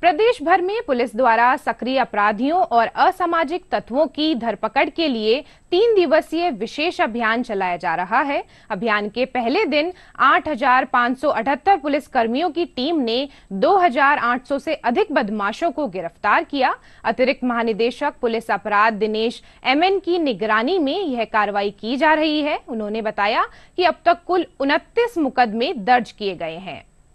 प्रदेश भर में पुलिस द्वारा सक्रिय अपराधियों और असामाजिक तत्वों की धरपकड़ के लिए तीन दिवसीय विशेष अभियान चलाया जा रहा है अभियान के पहले दिन 8,578 कर्मियों की टीम ने 2,800 से अधिक बदमाशों को गिरफ्तार किया अतिरिक्त महानिदेशक पुलिस अपराध दिनेश एमएन की निगरानी में यह कार्रवाई की जा रही है उन्होंने बताया कि अब तक कुल उनतीस मुकदमे दर्ज किए गए हैं